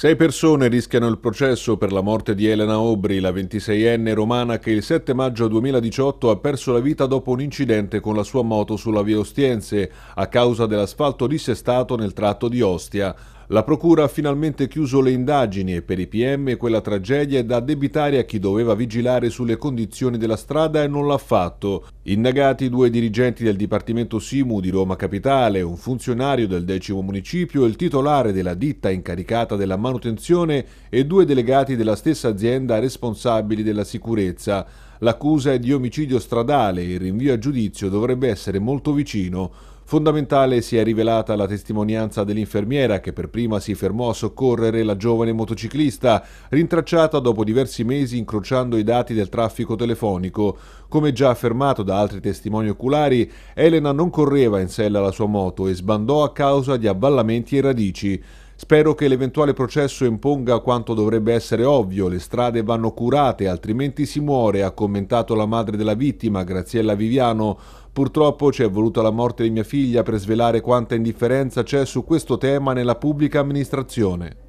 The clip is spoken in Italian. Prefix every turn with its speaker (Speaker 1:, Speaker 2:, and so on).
Speaker 1: Sei persone rischiano il processo per la morte di Elena Obri, la 26enne romana che il 7 maggio 2018 ha perso la vita dopo un incidente con la sua moto sulla via Ostiense a causa dell'asfalto dissestato nel tratto di Ostia. La procura ha finalmente chiuso le indagini e per i PM quella tragedia è da debitare a chi doveva vigilare sulle condizioni della strada e non l'ha fatto. Indagati due dirigenti del Dipartimento Simu di Roma Capitale, un funzionario del decimo municipio, il titolare della ditta incaricata della manutenzione e due delegati della stessa azienda responsabili della sicurezza. L'accusa è di omicidio stradale e il rinvio a giudizio dovrebbe essere molto vicino. Fondamentale si è rivelata la testimonianza dell'infermiera che per prima si fermò a soccorrere la giovane motociclista, rintracciata dopo diversi mesi incrociando i dati del traffico telefonico. Come già affermato da altri testimoni oculari, Elena non correva in sella alla sua moto e sbandò a causa di avvallamenti e radici. Spero che l'eventuale processo imponga quanto dovrebbe essere ovvio, le strade vanno curate, altrimenti si muore, ha commentato la madre della vittima, Graziella Viviano. Purtroppo ci è voluta la morte di mia figlia per svelare quanta indifferenza c'è su questo tema nella pubblica amministrazione.